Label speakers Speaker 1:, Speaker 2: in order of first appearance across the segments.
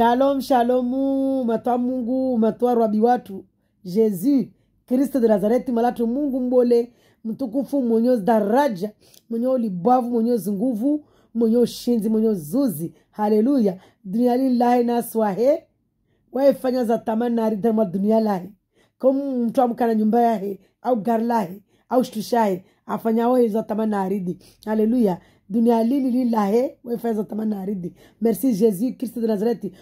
Speaker 1: shalom shalomu matwa mungu matwa rwabi watu jesus kristo de nazareti malatu mungu mbole mtukufu mwenye daraja mwenye ulibavu mwenye nguvu mwenye ushinzi mwenye zuzi haleluya dunia lilahi naswahe waefanya za tamani na aridha mwa dunia lahi kom mtu amkana nyumba yahe au gari lahe au shtushahe afanya wae za tamani na aridi haleluya dunia lini lilahe eh, tamani aridi merci jésus christ de nazareti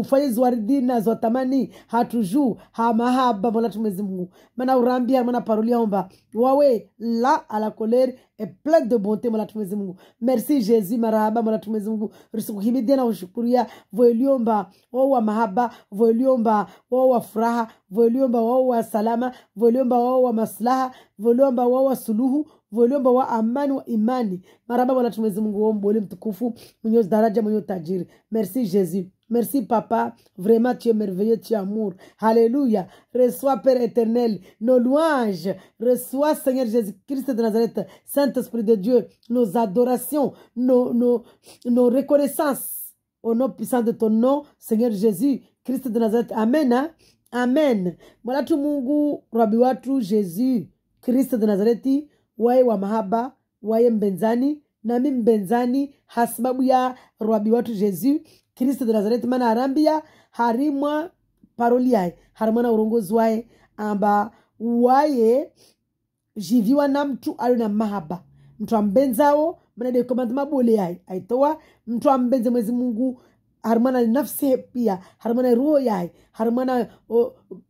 Speaker 1: ufanye zuaridi na zwatamani hatuju hamahaba mwanatu mwezi mungu mana ya mana parulia omba wawe la ala kolere e plein de bonté mwanatu mwezi mungu merci jésus marahaba mwanatu mwezi mungu risikuhimidia na ushukuria voeliomba wao wa mahaba voeliomba wao wa furaha voeliomba wao wa salama voeliomba wao wa maslaha voeliomba wao wa suluhu imani. daraja, Merci Jésus. Merci Papa, vraiment tu es merveilleux, tu es amour. Alléluia. Reçois Père éternel nos louanges. Reçois Seigneur Jésus-Christ de Nazareth, Saint-Esprit de Dieu, nos adorations, nos, nos, nos reconnaissances. Au nom puissant de ton nom, Seigneur Jésus-Christ de Nazareth. Amen. Hein? Amen. tu Mungu, Jésus, Christ de Nazareth, waye wa mahaba waye mbenzani nami mbenzani hasababu ya rwabi watu jesu kristo de nazareti mana arambia harimwa paroli yaye harimwana urongozi waye amba waye jiviwa na mtu ali na mahaba mtu ambenzao mnade mabole yaye aitowa mtu ambenze mwezi mungu harimwana nafsi pia harimwana roho yaye harimwana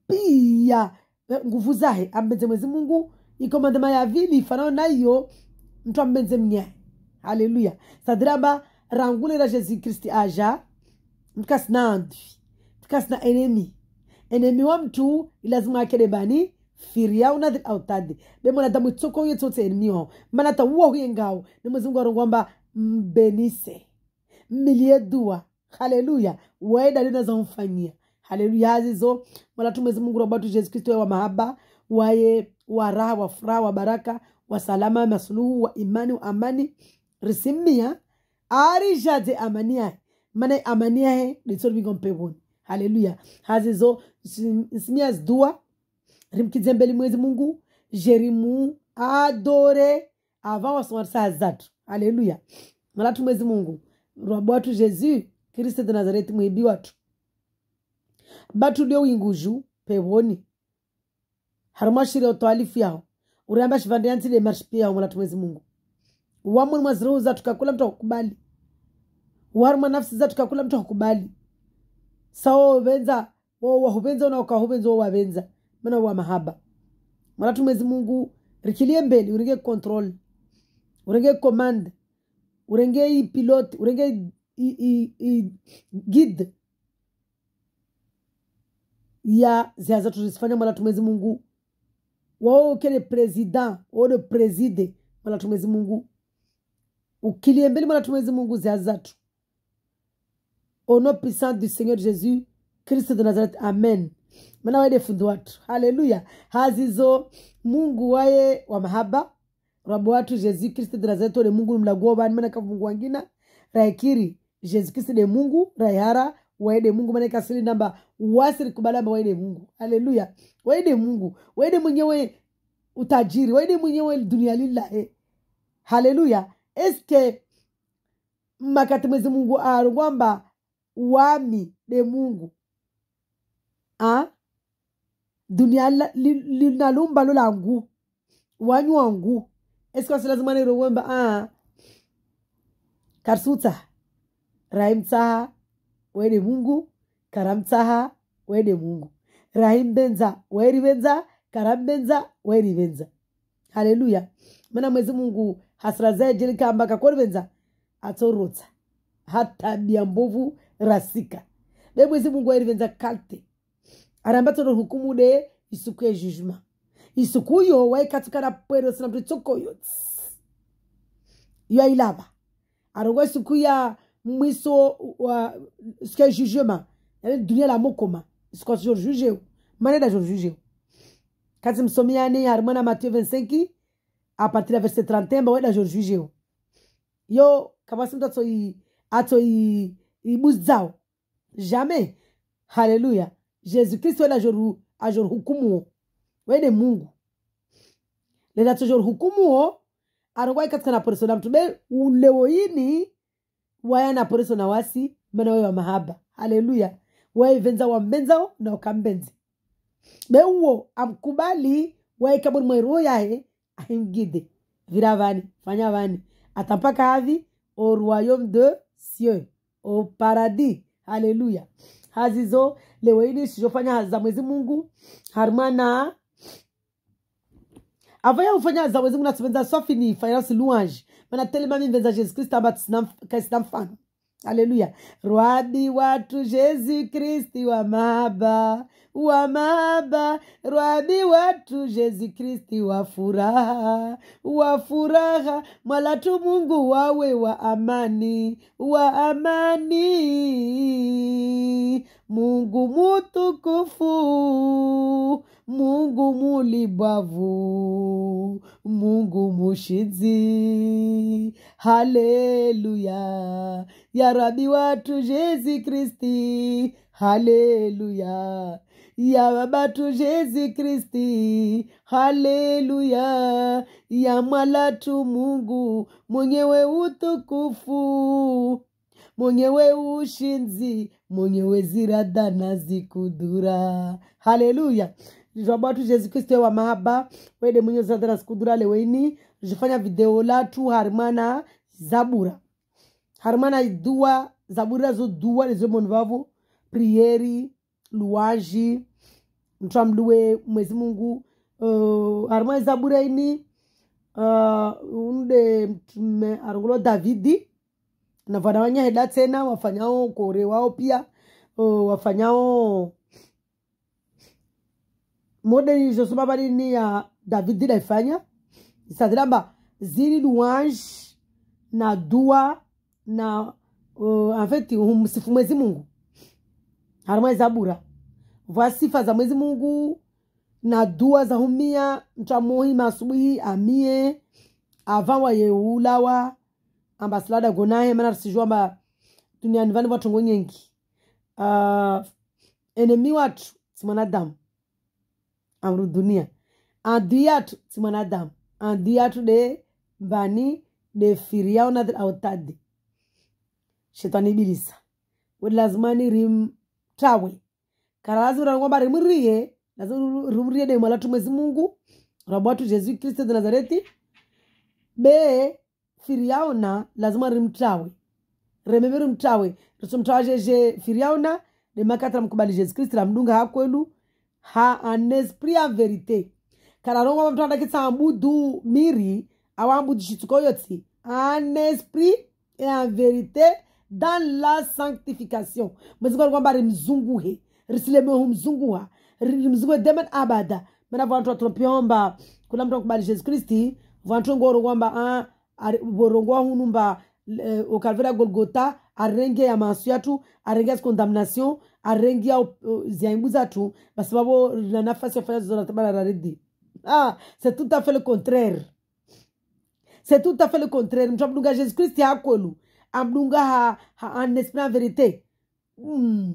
Speaker 1: pia nguvu zahe ambenze mwezi mungu ikomandema ya vili fanao nayo mtu ambenze mnyae haleluya sadiraba rangule ra jesu kristi aja mtu na andwi mtu na enemi enemi wa mtu ilazima akele bani firia unadhiri autadi bemonadamu itsoko uye tsotse enemi wao mana uwa huye ngao ni mwezingu arongo kwamba mbenise mmilie dua haleluya waida linaweza mfanyia haleluya azizo mwanatu mwezi mungu robatu yesu kristo wa mahaba waye wa raha wa furaha wa baraka wa salama masuluhu wa imani wa amani risimmiya arijade amaniyahe amani amaniyahe ritormigom mpevoni haleluya hazizo simia zdua rimkizembeli mwezi mungu jerimu adore avant wasomarisa hazatu haleluya malatu mwezi mungu rwabu watu jesu kristo de nazareti mwibi watu batu lio winguju pewoni harmashauri ya utawalifu yao uriamba shivandeyansile marshipi yao mwala tumwezi mungu wamwe mwaziri za tukakula mtu akukubali warma nafsi za tukakula mtu akukubali sawo wenza wahuvenza unaokahuvenza wawenza mana wa mahaba mola tumwezi mungu rikilie mbeli urenge control urenge command urenge i pilot urenge i, gid ya ziaza tulizifanya mwala tumwezi mungu wao president presida wode preside malatu mungu ukilie mbeli malatu mwezi mungu ziazatu au nom puissant du seigneur jésus kristo de nazareth amen mana waide fundu watu haleluya hazizo mungu waye wa mahaba rabu watu jésus kristo de nazareth ole mungu mlaguo bani mana kavu mungu wangina raikiri jesu kristo de mungu raihara waende mungu manake asili namba wasiri kubalamba waende mungu haleluya waende mungu waende mwenyewe utajiri waende mwenyewe dunia lilahe eh. haleluya eske makati mwezi mungu aro kwamba wami de mungu ha? dunia linalumba lula lulangu wanyu wangu eske wasi lazima nero kwamba karisuta rahimtsaha we Mungu. karamtsaha Saha, Mungu. Rahim Benza, we ni Benza. Karam Benza, we Benza. Haleluya. Maana mwezi Mungu hasira zake jilika ambaka kwa Benza atorota hata bia mbovu rasika. De mwezi Mungu we Benza kalte. Aramba tono hukumu de isuku ya judgment. Isiku hiyo waikatukana pwero sana mtu choko yote. Yo ilaba. Arogwa isuku ya mwiso wa ske jugement yani dunia la mokoma sikojo jugeu maneda jo jugeu kati msomi yani ya mwana Mateo 25 a partir ya verse 31 baweda jo jugeu yo kabasi mtu atoi atoi ibuzao jamais haleluya Jésus Kristo weda jo ajor hukumu wede Mungu Le tojor hukumu arogwai katika na persona mtume ulewoini wayana poreso na wasi mena we wa mahaba haleluya waivenza wambenzao na ukambenzi beuwo amkubali waikaboni mwairuo yahe vira vani fanya vani atampaka havi o royaume de cieux o paradis haleluya hazizo lewe ini nishizofanya za mwezi mungu harmana avaya ya ufanya za wezimu na safi ni finance louange. Mana telema mimbenza Jesu Kristo abatisina kaisina mfano. Haleluya. Rwadi watu Jesu Kristi wa mahaba wa maba rwadi watu Jesu Kristi wa furaha wa furaha, mwalatu Mungu wawe wa amani wa amani Mungu mutukufu, Mungu mulibavu, Mungu mushizi. Haleluya, ya Rabi watu Yesu Kristi. Haleluya, ya babatu Yesu Kristi. Haleluya, ya Malatu Mungu mwenyewe utukufu mwenyewe ushinzi mwenyewe ziradha na zikudura haleluya jabatu jesu kristo wa mahaba wede mwenyewe ziradha na zikudura leweini jifanya video latu harmana zabura harmana dua zabura zo dua lizomoni vavo prieri luanji mtwamduwe mwezi mungu uh, harimana zabura ini uh, unude mtume arungulo davidi na vanawanya heda tena wafanyao kore wao pia uh, wafanyao modeli nilizosoma palini ya david daifanya isazilamba zili luange na dua na uh, enfet humsifu mwezi mungu harimwa zabura vwa sifa za mwezi mungu na dua za humia mtamuhima asubuhi amie avawa yeulawa ambasilada gonaye mana tisijua mba duniani vani vathongo nyengi uh, ah, enemi watu si mwanadamu amru dunia adui yathu si mwanadamu adui yathu de bani de firi yao nathiri autadi shetani ibilisa weti lazimani rimtawe kara lazima kwamba rimriye lazima rimriye de mwalatu mwezi mungu rabu watu jesu kristo de nazareti be firiaona lazima rimtawe remeve rimtawe risomtawazhezhe firiaona remakatira mkubali jesu kristu ramdunga hakwelu ha an esprit a verité kana romwe vantu adakitsa ambudu miri awa ambudu xitsuko yotsi an e a verite dan la sanctification mwezingu kwamba rimzunguhe risilemehu mzunguha rimzunguhe demen abada mena vantu vatrompihomba kuna mtu akubali jesu kristi vantu ngoro kwamba ah, borongwa hunu mba eh, au golgota arenge ya maasi yatu arenge ya condamnation arenge ya eh, ziaimbu zatu basababu na nafasi ya fanya zonatabararadidi ah, c'est tout à fait le contraire c'est tout à fait le contraire mtu amdunga jésus kristi hakwelu amdunga ha, ha en esprit en vérité mm.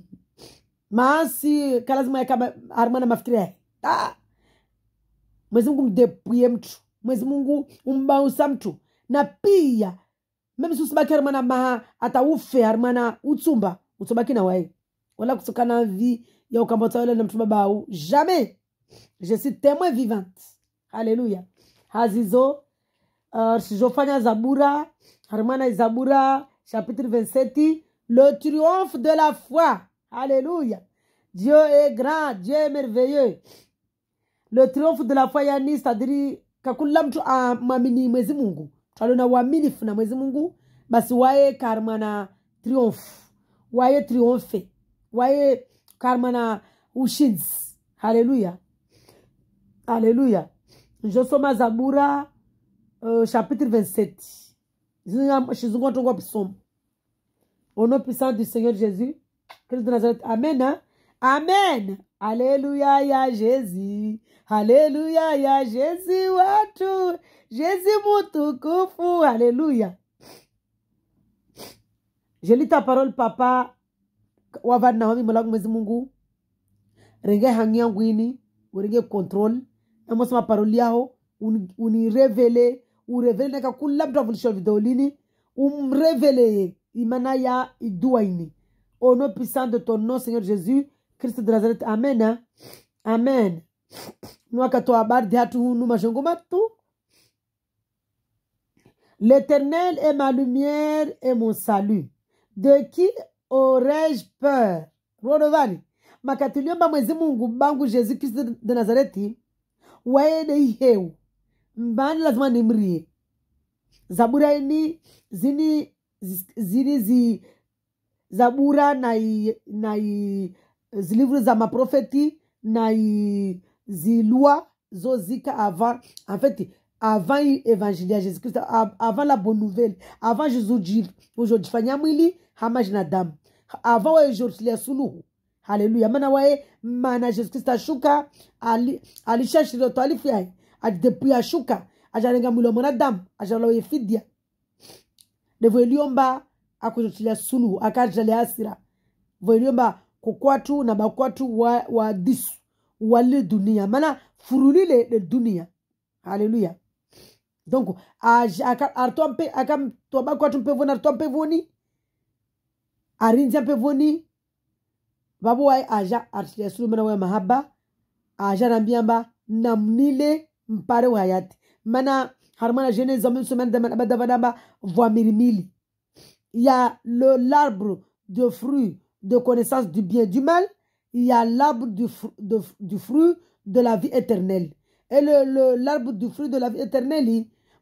Speaker 1: maasi kalazima yakaba arimwana mafikiri yaye ah. mwezi mungu mdepuye mtu mwezi mungu umbausa mtu na pia si usibaki harimwana maha ataufe ufe armana utsumba utsobaki na waye wala kusokana vi ya ukambota na mtu jamais je suis témoin vivante Alléluia. hazizo uh, sizofanya zabura Armana zabura chapitre 27 le triomphe de la foi Alléluia. dieu est grand dieu est merveilleux le triomphe de la foi yani c'est-à-dire kakula mtu mungu alona uaminifu na mwezi mungu basi waye karma na triumphe waye triumphe waye karma na ushinzi haleluya haleluya njosoma zabura uh, chapitre 27 xizungu atongwa psomo au nom puissant du seigneur jésus christ de nazareth amen amen haleluya ya jésus haleluya ya jésus watu Jésus, mon tokofu. Alléluia. Je lis ta parole, papa. Wavad Naomi Malag Mwezimungu. Renge hangi Ou renge Urenge control. Amos ma parole yao. révélé. Urevele neka kulabda vulisho vidolini. Umrevele. Imana ya idua Au nom puissant de ton nom, Seigneur Jésus. Christ de Nazareth. Amen. Hein. Amen. Nwaka to abadi hatu hunu mashongo L'Éternel est ma lumière et mon salut. De qui aurais-je peur? Rodovani. makatuliomba mwezi mungu bangu jesu kristo de nazareti waende iheu mbani lazima nimrie zabura ini zini zini zi zabura na i, na i, zilivre za maprofeti na i, zilwa zozika avant en fait avant l'évangile ya jésus-christ avant la bonne nouvelle avant jésus ujojifanya mwili hamaji na damu avant waejotilia suluhu haleluya maana waye mana yesu kristu ashuka alishashirira twalifu yaye ajidepuya ashuka ajalenga mwili wa mwanadamu ajalawa efidia ndivyo iliomba akujotilia suluhu akajalia asira vyo iliomba kukwatu na bakwatu wa, dunia maana furulile le dunia haleluya donc akamtwabako Akam atitwampevoni arinzi ampevoni vavo wai Aja, atitiasulumana waya mahaba Aja Nambiamba namnile mpare wayati mana harmana genèse même semaine badavadamba voix mirmili il y a l'arbre de fruit de connaissance du bien du mal il y a l'arbre du, du, fruit de la vie éternelle et le, l'arbre du fruit de la vie éternelle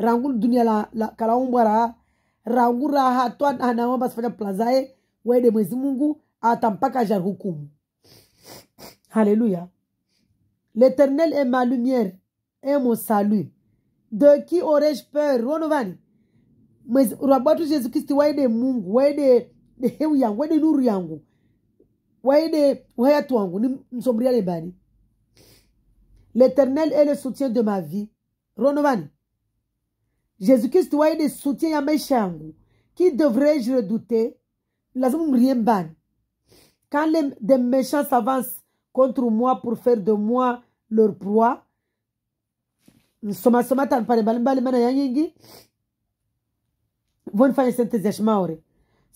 Speaker 1: Rangul dunia la raha rangu raha toa anaomba asifanya plazae zaye waende mwezi mungu atampaka mpaka haleluya l'éternel est ma lumière et mon salut de qui aurais-je peur ronovani rabatu jesu kristi waende mungu waende hewu yangu waende nuru yangu waende uhayatu wangu ni msombriale bani l'éternel est le soutien de ma vie ronovani jésus christ il est soutien à mes chers. qui devrais-je redouter? rien Quand les, des méchants s'avancent contre moi pour faire de moi leur proie,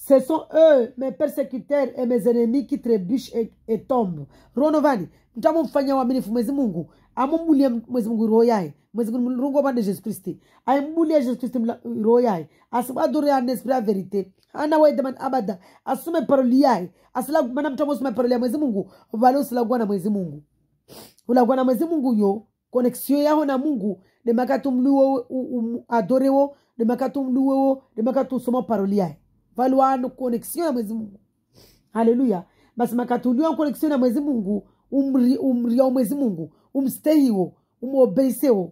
Speaker 1: Ce sont eux, mes persécuteurs et mes ennemis qui trébuchent et, et tombent. Ronovani, mtamumfanya uaminifu Mwenyezi Mungu amumbulie mwezi mungu roho yaye mwezi mulungu wapande jesu kristi aimbulie jesu kristi roho yaye asimwadore en esprit ya verite anawaedaman abada asome paroli yaye mana mtu amosoma paroli ya mwezi mungu vale usilagua na mwezi mungu ulagua na mwezi mungu yo connexion yaho na mungu demaka tumluwo adorewo demaka tumluwewo demaka tusoma paroli yaye vale wanu connexion ya mwezi mungu haleluya basi makatuliwa connexion ya mwezi mungu umri, umri ya mwezi mungu umstahi wo umuobeise wo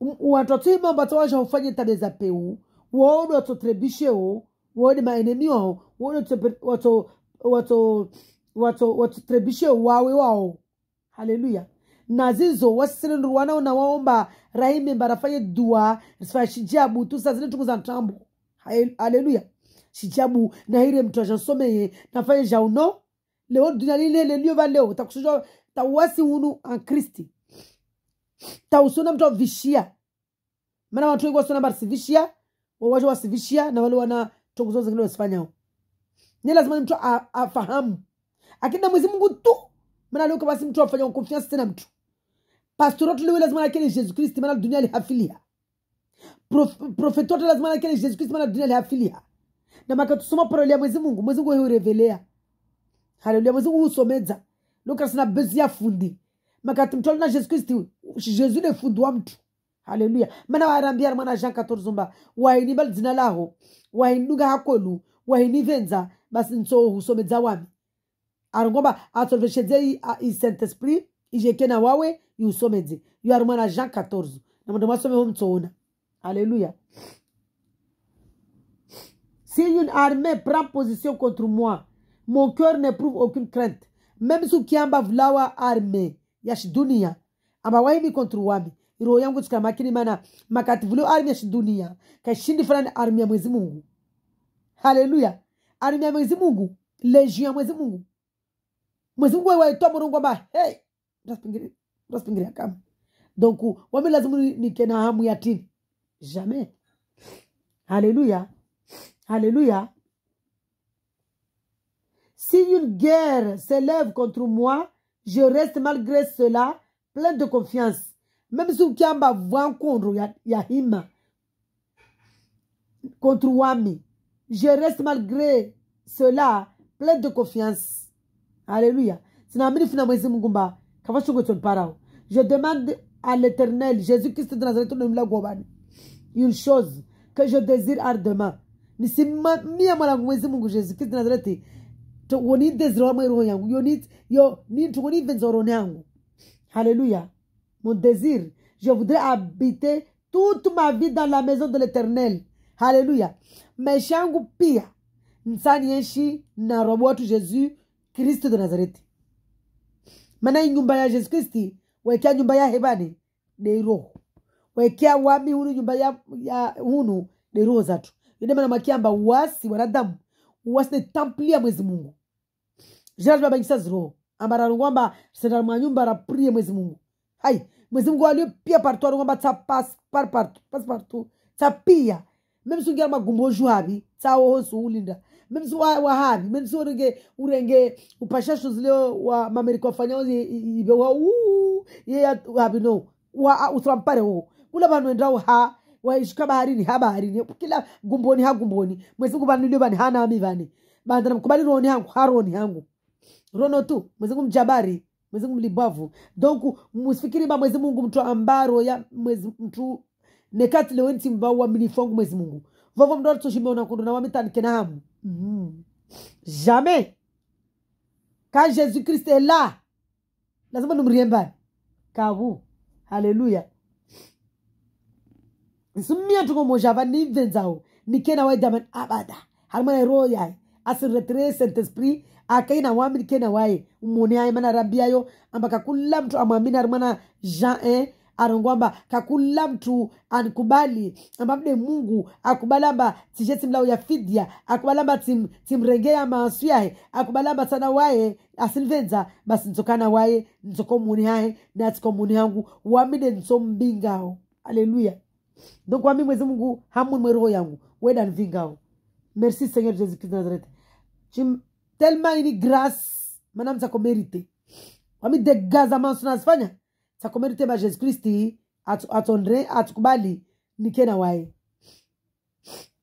Speaker 1: um, watoto imambo atawaja ufanye tabia za peu waone watotrebishe wo waone maenemi wao waone watotrebishe wawe wao haleluya nazizo zizo wasisenendu wanaona waomba rahimi barafanye dua fashijabu tu zile tungu za mtambo haleluya shijabu nahire hire mtu ajasomeye nafanye jauno leo dunia lile lelio va leo takushoja tawasi unu ankristi tausona mtu avishia mana watu wengi wasona barisivishia wawacho wasivishia na wale wana tongozo zingine wasifanyawo ni lazima mtu afahamu akina mwezi mungu tu mana leo kabasi mtu afanya confiance tena mtu pastorato leo lazima akele jesu kristi mana dunia lihafilia Prof, profetoto lazima akele jesu kristi mana dunia lihafilia na makatusoma parole ya mwezi mungu mwezi mungu revelea haleluya mwezi mungu usomeza na bezia fundi makati mtolina Jesus kristu jesu nefundwa mtu haleluya mana warambiyari mwana jean 14 zumba. wahini bali zina laho wahini Nuga hakolu wahini venza basi So somedza wami ari ngomba atsolveshedze isaint esprit ijekena wawe iusomedze iyo ari mwana jean 14 na mundu mwasomeho mtsoona haleluya si une armée prend position contre moi mon cœur n'éprouve aucune crainte memsu kiamba vulawa arme ya shidunia amba waimi kontru wami roho yangu chika makini mana makati vulio arme ya shidunia kashindi fulani arme ya mwezi mungu haleluya arme ya mwezi mungu leji ya mwezi mungu mwezi mungu waitoa murungu amba hey raspingiria kama donku wami lazimu nikena na hamu ya tini haleluya haleluya haleluya Si une guerre s'élève contre moi, je reste malgré cela plein de confiance. Même si un voit contre Yahima, contre Wami, je reste malgré cela plein de confiance. Alléluia. Je demande à l'éternel, Jésus-Christ de Nazareth, une chose que je désire ardemment. Jésus-Christ de Nazareth, to, we need this roma roho yangu you need, you need, we need venzorone yangu haleluya mon désir je voudrais habiter toute ma vie dans la maison de l'éternel haleluya maisha yangu pia nsaniishi na roho wetu jesu kristo de nazareti maana nyumba ya yesu kristi wekea nyumba ya hebani ni roho wekea wami hunu nyumba ya, ya hunu ni roho zatu ine maana makiamba wasi wanadamu wasitambulia mwezi mungu jina limebadilisha roho ambalo kwamba senda mwa nyumba raprie mwezi mungu hai mwezi mungu aliopia partout alikwamba tsaparpartu tsapia memsungira magumboju havi tsawohosu ulinda memsu wahavi memsu urenge urenge upashasho zile wa mamerika wafanyao ive wa ye havi no utampare ho ula vanhu ha waishuka baharini ha baharini kila gumboni ha gumboni mwezingu vanulie vani ha nami vani bantu namkubali roni hangu ha roni hangu rono tu mwezingu mjabari mwezingu mlibavu donc msifikiri ba mwezi mungu mtu ambaro ya mwezi mtu nekati nti mbao wa wangu mwezi mungu vovo mndo tushimiona kundu na wamitanike kena hamu mm-hmm. jamais quand jésus christ est là lazima nimriembani kavu haleluya tuko moja ni nsimmiyantuko ni kena nikena waidaman abada harma ya roho yaye asiretilee saint esprit na wami ni nikena waye umone aye mana rambiyayo amba kakula mtu amwamini na jean eh, arongwamba kakula mtu anikubali amba mde mungu akubalamba tije timlau ya fidya akubalamba tim, timrengeya maasu yahe akubalamba sana waye asinvenza basi nzokana waye nzokomuni hahe natikomunihangu wamine nsombingao aleluya ndokwambi mwezi mungu hamwimwe roho yangu weda nvingao merci seigneur jésus christ nazareth tellement ini grace manam sakomerite wami degaza manso nazifanya sakomerite ma jesu kristi atondre atukubali nike na waye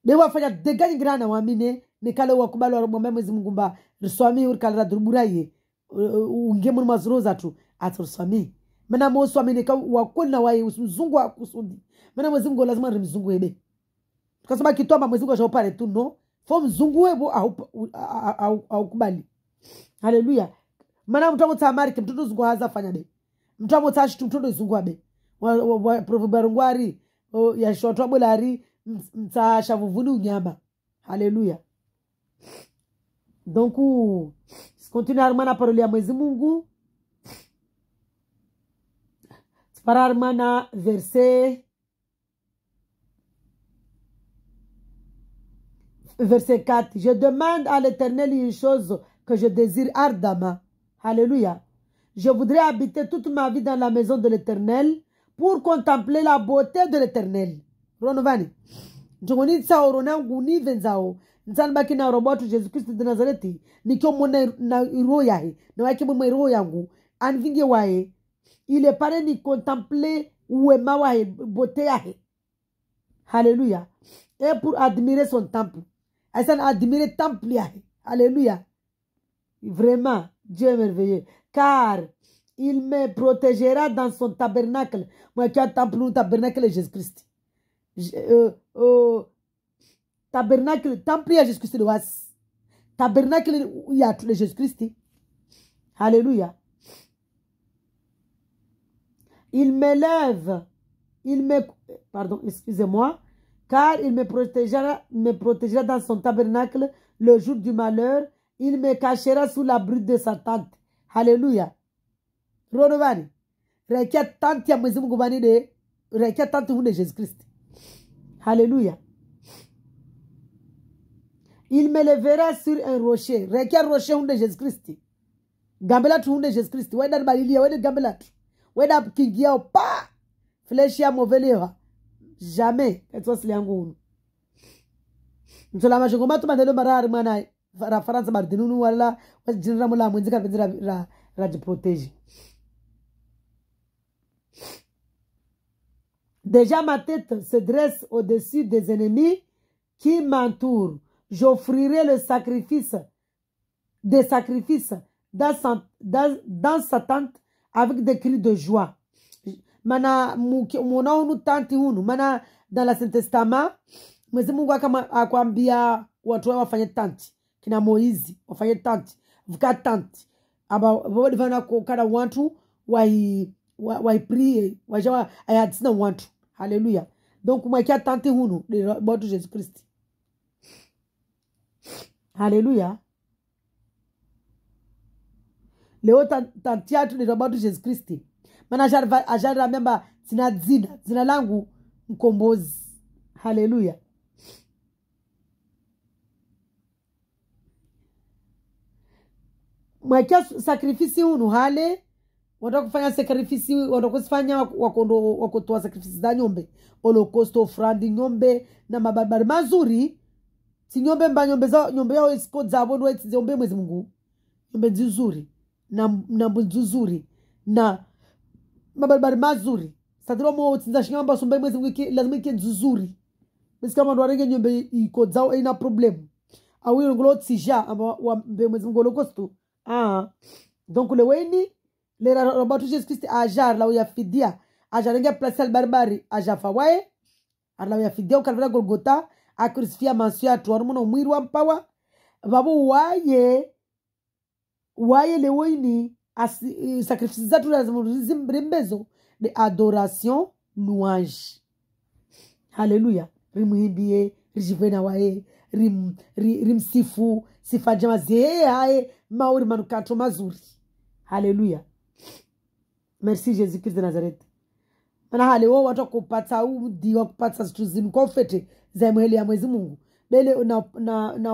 Speaker 1: dewafanya degani grana wamine nikale wakubali waramwambia mwezi mungu mba riswami urikalira duruburaye unge euh, euh, muri mazuroza tu ati riswami mena moso ameneka wakona wae mzungu akusundi mena mwezi mungu lazima ni mzungu ebe tukasema kitwamba mwezi mungu pale tu no fo mzungu webo kubali haleluya mana mtu amotsa amarike mzungu haza fanya be mtu amotsa ashitu mtoto izungu abe barungwari ya ari yashwatu abola ari mtsashavuvuni unyama haleluya donc sikontinue arimwana parole ya mwezi mungu Pararmana, verset, verset 4. Je demande à l'Éternel une chose que je désire ardemment. Alléluia. Je voudrais habiter toute ma vie dans la maison de l'Éternel pour contempler la beauté de l'Éternel. ronovani ndingoni tsauro nangu nibvenzao nditsanibaki naro robotu jesu Christ de nazareti nikyo mona iro yahe na mwe mwa iro yangu anvinge waye il est paré ni contempler ou ma beauté Alléluia et pour admirer son temple Alléluia temple vraiment Dieu est merveilleux car il me protégera dans son tabernacle moi qui temple le tabernacle Jésus-Christ Tabernacle euh, euh, tabernacle temple est Jésus-Christ le tabernacle le Jésus-Christ Alléluia il me lève. Il me, pardon, excusez-moi, car il me protégera, me protégera dans son tabernacle le jour du malheur. Il me cachera sous la brute de sa tente. Hallelujah. Ronovani, Rekia tante ya mwezi mungu bani de. tante de Jésus Christ. Hallelujah. Il me levera sur un rocher. Rekia rocher de Jésus Christ. Gambela tu de Jésus Christ. Wenda balilia, wenda gambela whether kuingia pa fleshi ya movelewa jamais katika asili yangu uno mtola mashongo matu matendo marari mwana ra faransa maridinunu wala jini ra mula mwenzi kapezi ra Déjà ma tête se dresse au-dessus des ennemis qui m'entourent. J'offrirai le sacrifice des sacrifices dans, dans, dans sa tente avec des cris de joie. Mana munaonu tanti hunu, maana dans saint Testament Mwenyezi Mungu akwambia watu wao wafanye tanti, kina Moizi wafanye tanti, vuka tanti ambao divana kana wantu wai waiprie wajawa ayatisina wantu haleluya donc mwakia tanti hunu bwatu jesu kristi haleluya leo tatiatu lero batu jesu kristi maana ashatirambemba zina zina langu mkombozi haleluya mwakia sakrifisi unu hale watakufanya sakrifisi watakusifanya wakondo wakotoa sakrifisi za nyombe holocaust frandi nyombe na mabaribari mazuri si nyombe mba nyombe zao nyombe yao isiko dzavo ndiwaitsi mwezi mungu nyombe nzuri na, na nzuri na mabarabara mazuri satira mo tsinza xingamba somba imwe zimwe lazima ike nzuzuri bese kama ndo arenge nyombe iko dzao ina problem awilo ngolo tsija amba wa mbe mwezi ngolo kostu ah donc le weni le rabatu jesus christ ajar la ya fidia ajarenge place al barbari ajafa wae ala ya fidia ukalvera golgota akrusifia mansu ya tuarumuna umwiru wa mpawa vavo waye waaye le woy ni e, sacrifice za de adoration louange haleluya rimuimbie rijive na waye rim, rim, rimsifu sifa njema haye mauri manukato mazuri haleluya merci jésus christ de nazareth mana halewo watu wakupata udhi kupata zitu zimkomfete za mweli ya mwezi mungu bele na, na, na,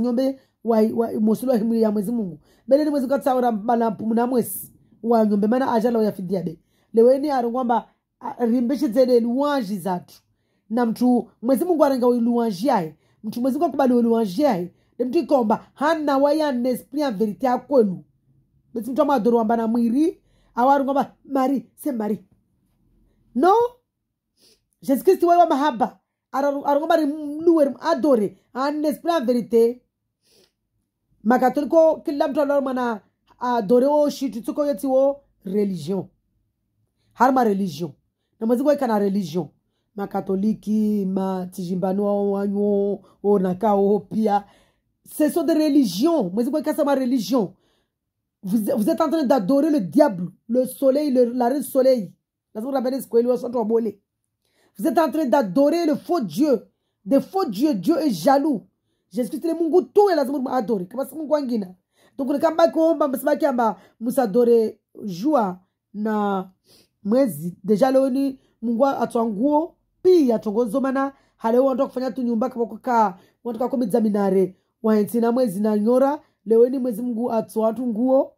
Speaker 1: na musula himwili ya mwezi mungu beleni mwezi katsaura bana muna mwesi wanyombe mana aja laoya fidiabe leweni ari kwamba rimbeshedzele luwanji zathu na mtu mwezi mungu arenga luwanji yaye mtu mwezi mungu akubaliwe luwanji yaye ni mtu ikomba hana wayane esprit en verite akwelu besi mtu amadoro wamba na mwiri awari kwamba mari se mari no jesu kristu waiwa mahaba arongomba rimluwe adore ane esprit en verite makatoli ko kila mtu que adorewo shitutu ko yotiwo e religion har ma religion na mazi ko kana religion makatoliki ma tijimbanu wanyu onaka o pia ce sont des religions mazi que c'est ma religion vous, êtes en train d'adorer le diable le soleil la reine soleil vous êtes en train d'adorer le faux Dieu. Des faux dieu, Dieu est jaloux. jesu Kristo Mungu tu, lazima muadore, kama si angina wangina. Donc nikambaki kuomba msibaki amba musadore jua na mwezi. Deja leo ni Mungu atwanguo pia tongozomana haleo wantu kufanya tu nyumba kama kuka wantu kakomidza minare waensi na mwezi na nyora leo ni mwezi Mungu atwa tu nguo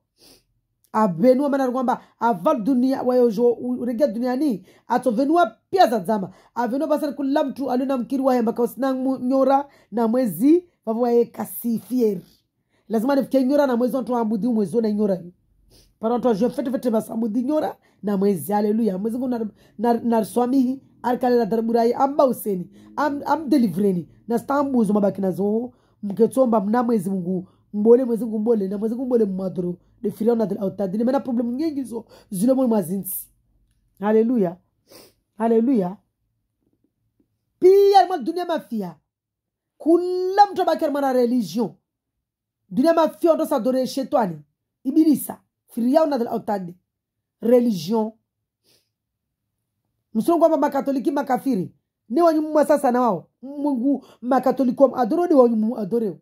Speaker 1: avenua maana kwamba aval dunia wayojo urejea duniani atovenua pia zazama avenua basani kula mtu aliona mkiri waye mbakaosina nyora na mwezi vavowaye kasifieri lazima nifikie nyora na mwezi watu waambudhi mwezi na nyora pana watu wajue fetefete basambudhi nyora na mwezi haleluya mwezi ngu narswamihi arkalela darburayi amba useni am, amdelivreni na stambuzo mabaki nazo mketomba mna mwezi mungu mbole mwezi mungu mbole na mwezi mungu mbole mmadhuru de na de la haute mena nyingi zo zile mwe mazinsi haleluya haleluya pia ma dunia mafia kula mtu abaki alima na religion dunia mafia ondo sadore shetani ibilisa firiaona de la haute religion msongo kwamba makatoliki makafiri ni mwa sasa na wao mungu makatoliko ni wanyumu adoreo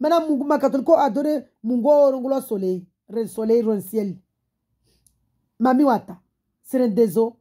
Speaker 1: Maintenant, Mungu catholique a donné Mungu Rongola soleil, le soleil, le ciel. Mami Wata, Serendezo,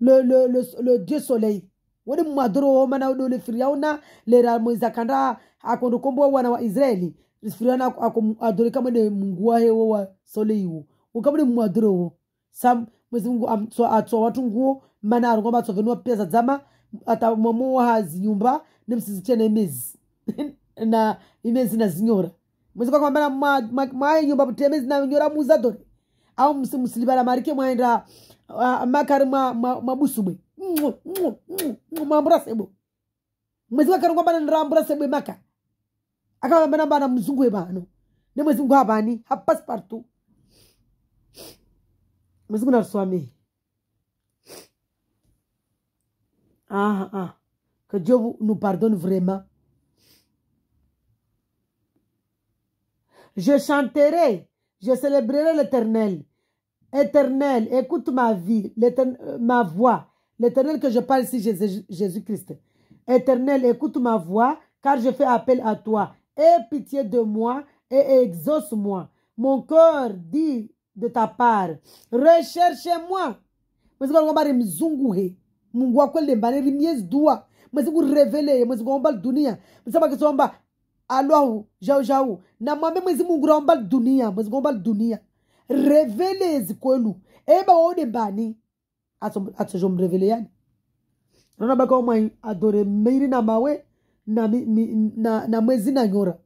Speaker 1: le, le, le, le Dieu soleil. wani mwadhuru mana udole firiauna lera mwiza kanda akondokomboa wana wa israeli firiauna adore kama ne mungu wahe wa soleiwo ukamune mwadhuru wo sam mwezi mungu atsoa watu nguo mana arongo batsovenua pesa dzama ata mwamu hazi nyumba nemsizichene mizi na imezina zinyora mwezikakambana mwayenyumba mteme zina nyora muza dore au msilibala marike mwaenda makari mabusubwe mwamburasebwe mwezi wakari kwambana nrambulasebwe maka akawambana mbana mzungu webano nemwezi ngu apani hapasi partu mwezi kuna rusuami aha kajovu nu pardon vrema Je chanterai, je célébrerai l'éternel. Éternel, écoute ma vie, euh, ma voix. L'éternel que je parle ici, Jésus-Christ. Éternel, écoute ma voix, car je fais appel à toi. Aie pitié de moi et exauce-moi. Mon cœur dit de ta part, recherchez-moi. Allahu jau na mwambie Mwenyezi Mungu naomba dunia, Mwenyezi Mungu dunia, revelezi kwenu, eba waone mbani revele yani naona baka omwai adore meiri na mawe na, mi, na, na mwezi na nyora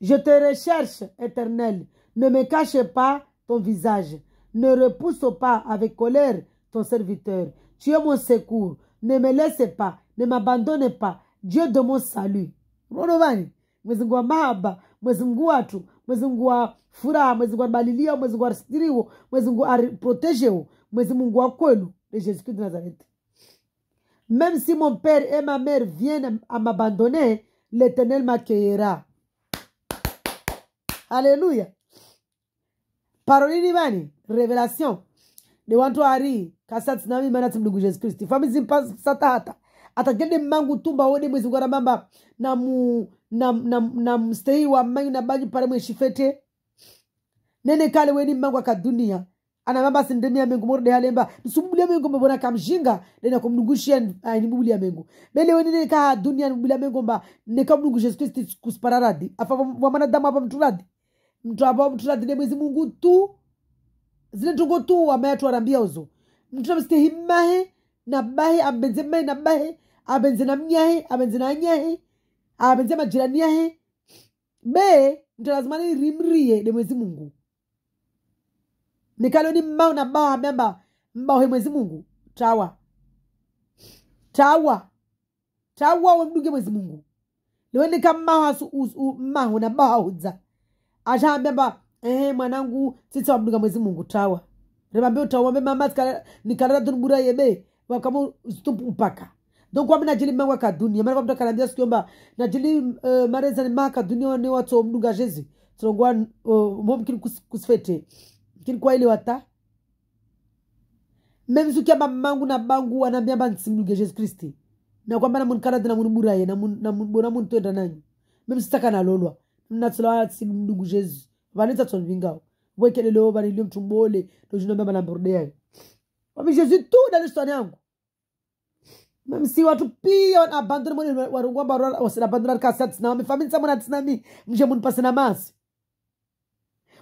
Speaker 1: Je te recherche, éternel. Ne me cache pas ton visage. Ne repousse pas avec colère ton serviteur. Tu es mon secours. Ne me laisse pas. Ne m'abandonne pas. Dieu de mon salut. unaona mwezi wa mahaba mwezi mngu tu mwezi mngu wa furaha mwezi wa balilia mwezi wa ristiriwo mwezi mngu ariprotegeo mwezi mungu kwenu de jésus christ nazareth même si mon père et ma mère viennent à m'abandonner l'éternel m'accueillera haleluya parolini vani revelation ni wantu ari kasatsinavi mana jesu kristi famizimpa atajade mangu tumba wode mwezi ngwana mamba na mu na, na, na na mstei wa mangi na banyu pare shifete nene kale weni mangu akadunia anamamba sindemia mengu morode halemba nsumbulia mengu mbona kamshinga nena kumnungushia animbulia ah, mengu bele weni nene ka dunia nimbulia mengu mba nekamnungusha Yesu Kristo kuspararadi afa wa manadamu hapa mturadi mtu ambao mturadi ne mwezi Mungu tu zile tungo tu ambaye rambia uzo mtu amstehimmahe na bahe ambenze mahe na bahe abenze namnyahe mnyahe abenze na anyahe abenze majirani yahe be mtu lazima nirimrie de mwezi mungu nikaloni mmao na mbao amemba mbao he mwezi mungu tawa tawa tawa wemdunge mwezi mungu liwendeka mmaho mmaho na mbao audza achaambemba ehe mwanangu sitsa wamdunga mwezi mungu tawa ribambe utawambe mama nikalala tunibura yebe wakamo mpaka donc wami najili mangwa ka dunia mara vamtu akanaambia siku yomba najili uh, mareza ni maka dunia ni watu omnunga jezi tirongwa uh, eh, momkini kus, kusfete mkini kwa ile wata memzukia mamangu na bangu wanambiamba nsimnuge jesu kristi na kwamba namunkarada namuniburaye namunitwenda nanyu memsitaka nalolwa natsolawa simndugu jesu vanitsa tsonvingao wekelelewo vanilio mtumbole na namburudeyayo wami jesu tu na dalisitwani yangu si pia abandone mwene warungu amba wasinabandona kasi atinami famini samwene atinami mje munu pasina masi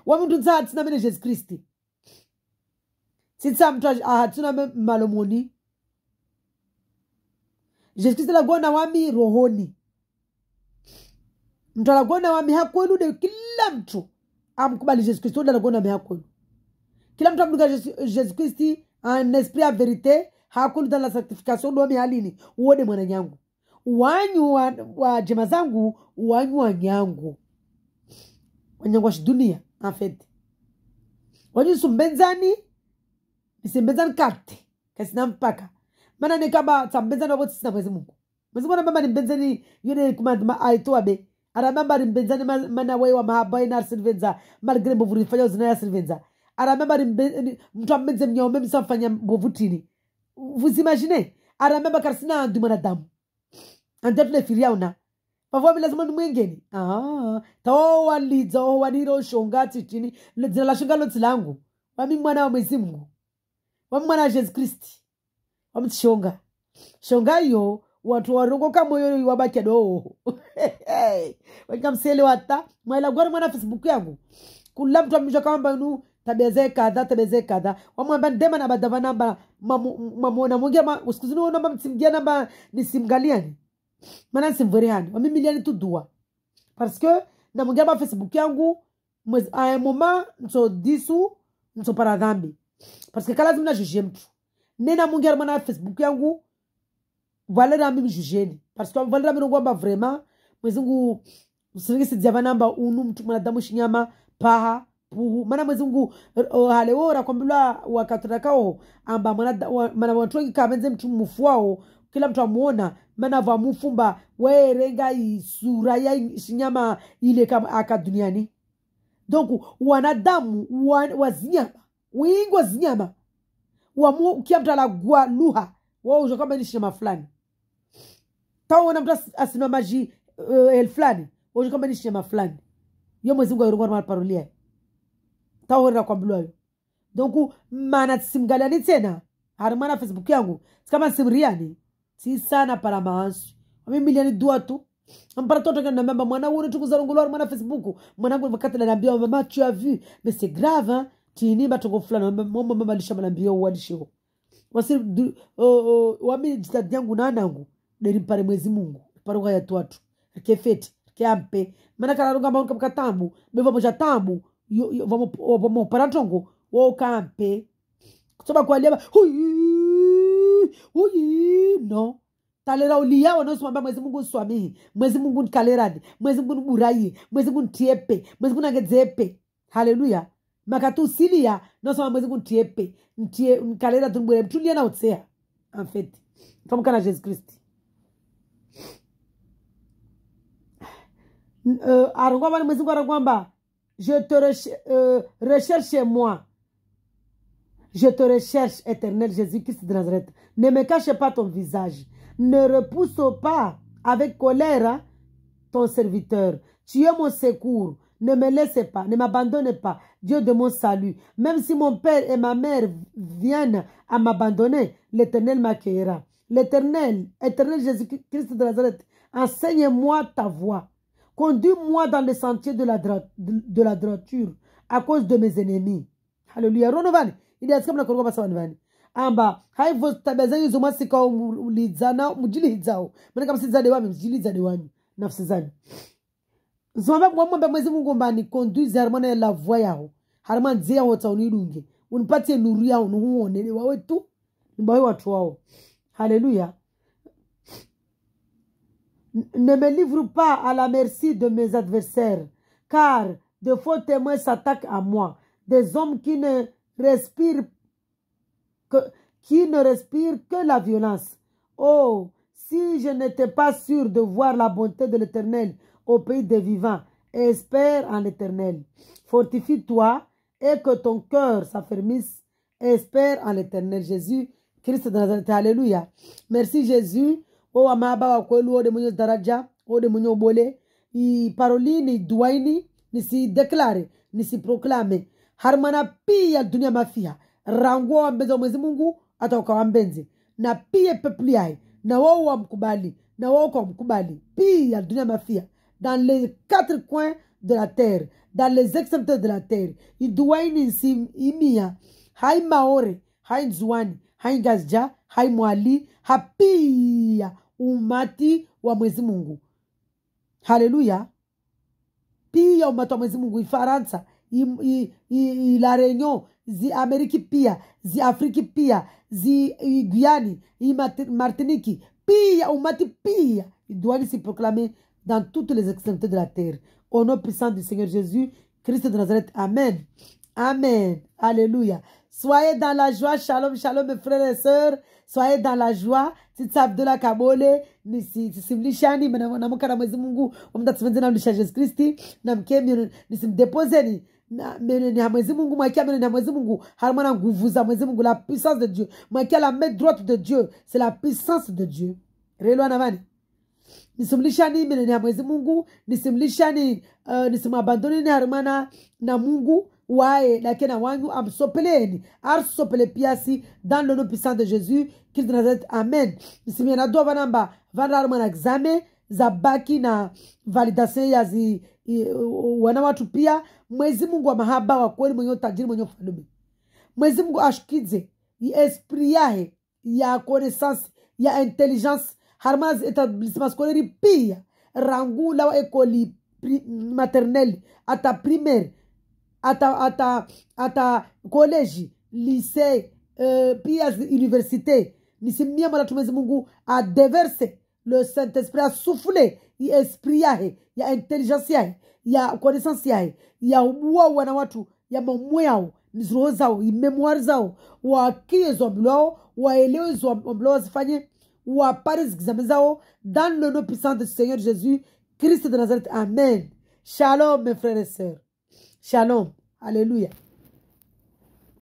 Speaker 1: wamuntu ntsa atinamene jesu kristu tsitsa mntu ahatiname ah, mmalo jesu kristu alagona wami rohoni mtu alagona wami hakwenu de kila mtu amkubali jesu kristu udi alagona wami hakwenu kila mtu amduka jesu kristu en ah, esprit verite hakulu dala sanctification dome halini uwode nyangu wanyu wa, wa jema zangu wanyu wa nyangu wanyangu wanyangu waxidunia enfait wanyu sumbenzani nisimbenzani kasi na mpaka mana maana nikaba tsambenzani wako tisina mwezi mungu mwezi mwana mungu anabamba nimbenzani yone kumandima aitoabe ni mbenzani mana wa wewa na arsilvenza malgre mbovu nifanya uzina ya silvenza anabamba mtu ambenze mnyaume msamfanya mbovu tini vous imaginez arambe mbakarisina andu mwanadamu andatule firi yauna pavo ami lazima ndimwengeni tawawalidza wawanira ushonga tichini dzina lashonga loti langu wami mwana wa mwezi mungu wami mwana wa jesu kristi wamtishonga shonga iyo watu warongoka moyo wabakedoo wakamselewata mwailagwari mwana facebook yangu kula mtu amishakawamba nu tabia tabezee kadha tabia tabezee kadha wamwamba ndema na badava namba mamuonamwongea ma, usikuzini namba msimgia namba nisimgaliani mana nsimverehani wamimiliani tu dua parce que namwongea ma facebook yangu mwezi a moma nso disu nso para dhambi parce que kalazimu najujie mtu nenamwongea mana facebook yangu vale valerami mjujeni parce que valerami nongwamba vraiment mwezingu usiringisidzia namba unu mtu mwanadamu shinyama paha mana mwezungu halewora kwambila wakaturakao amba mana wantu wengi kamenze mtu mufu wao kila mtu amuona mana vamufumba weerenga isura ya shinyama ile kama aka duniani donc wanadamu wan, wazinyama wingi wazinyama wamu kila mtu alagua lugha wauza kwamba ni shinyama fulani taona mtu asimamaji uh, eh, el fulani wauza kwamba ni shinyama fulani yo mwezingu aironga maparulia tahorera kwa mlwayo donku mana tisimgalani tena harimwana facebook yangu tikama si sana para maansu amimiliani dua tu mpara toto kendo namemba mwana wuri tukuzarongolwari mwana facebook mwanangu vakati lanaambia mama tu ya vi mese grava tini hein tiinimba tongo mama lisha malambia uwalishiho wasiri wami jitati yangu neri mpare mwezi mungu parunga ya twatu rikefeti rikeampe manakalaronga maonkamka tambu bevamoja tambu vamuparatongo wokampe kutoba kualiaba huyi no talera uliyawa nosomamba mwezi mungu nswamihi mwezi mungu nkalerani mwezi mungu nburayi mwezi mungu ntiepe mwezi mungu nangedzepe haleluya makatusilia nosoma mwezi mungu ntiepe ntie nkalera tunibwere mtulia nautseya enfait twamukana jesu kristi uh, eh, arangwavani mwezi mungu arakwamba Je te euh, recherche moi. Je te recherche, éternel Jésus-Christ de Nazareth. Ne me cache pas ton visage. Ne repousse pas avec colère ton serviteur. Tu es mon secours. Ne me laisse pas, ne m'abandonne pas, Dieu de mon salut. Même si mon père et ma mère viennent à m'abandonner, l'Éternel m'accueillera. L'Éternel, Éternel, Jésus-Christ de Nazareth, enseigne-moi ta voix. Conduis-moi dans le sentier de la, de, de la droiture à cause de mes ennemis. Hallelujah. Ronovani. Ili asikia mnakorogwa basa wanivani. Amba haivo tabia zenyu zomasika ulizana mjilizao. Maana kama sizade wami mjilizade wanyu nafsi zanyu. Zomba mwombe mwezi Mungu conduit ni la voix yao. Harmone zia wata unirunge. Unipatie nuru yao nuhuone ni wawe tu. Ni watu wao. Hallelujah. Ne me livre pas à la merci de mes adversaires, car de faux témoins s'attaquent à moi, des hommes qui ne respirent que, la violence. Oh, si je n'étais pas sûr de voir la bonté de l'Éternel au pays des vivants, espère en l'Éternel. Fortifie-toi et que ton cœur s'affermisse. Espère en l'Éternel Jésus, Christ de Nazareth. Alléluia. Merci Jésus o wa maba wa kwelu ode mwenye daraja ode mwenye obole i ni duaini nisideklare proklame harmana pia dunia mafia rango wambenzi wa mwezi mungu ata ukawa mbenzi na pia pepli yai na wao mkubali na wao mkubali pia dunia mafia dans les quatre coins de la terre dans les extrémités de la terre iduaini nsi imia hai maore hai nzuani hai ngazja hai mwali hapia umati wa mwezi mungu haleluya pia umati wa mwezi mungu ifaransa la zi Amérique pia Zi Afrique pia Zi Martinique. pia Mati pia il doit se proclamer dans toutes les extrémités de la terre au nom puissant du seigneur jésus christ de nazareth amen amen alléluia soyez dans la joie shalom shalom mes frères et sœurs soyez dans la joie tsitsa abdula kabole nisimlishani namweka na mwezi mungu wamtatsimwenze namlisha yesu kristi namkee miono nisimdepozeni menene ni mwezi mungu mwakia menene ni mwezi mungu harimo na nguvu za mwezi mungu la puissance de dieu mwakia la main droite de dieu c'est la puissance de dieu relwa navani nisimlishani menene ni mwezi mungu nisimlishani uh, nisimabandoneni harimo na mungu Ouais, am sopeleni, ar sopele piasi, dans le nom puissant de Jésus, Christ de Nazareth, Amen. Simiana do vanamba, vandar mwana examen, zabaki na validation ya zi wana watu pia. Mwezi Mungu wa mahaba wa kweli, mwenye utajiri, mwenye ufalme. Mwezi Mungu ashukidze esprit yahe ya connaissance ya intelligence harima etablissement scolaire pia rangu lawa ekoli maternelle ata primaire à ta, à collège, lycée, euh, pia université. Nisimia mwana tumezi Mungu a déverser le Saint-Esprit a soufflé ya esprit yahe ya intelligence yae, ya connaissance ya y na watu ya maumwe yao y zao memoire zao wa zombi blo waelewe zombi lao wazifanye wapare zikizame zao dans le nom puissant du seigneur jésus christ de nazareth amen shalom mes frères et sœurs shalom hallelujah.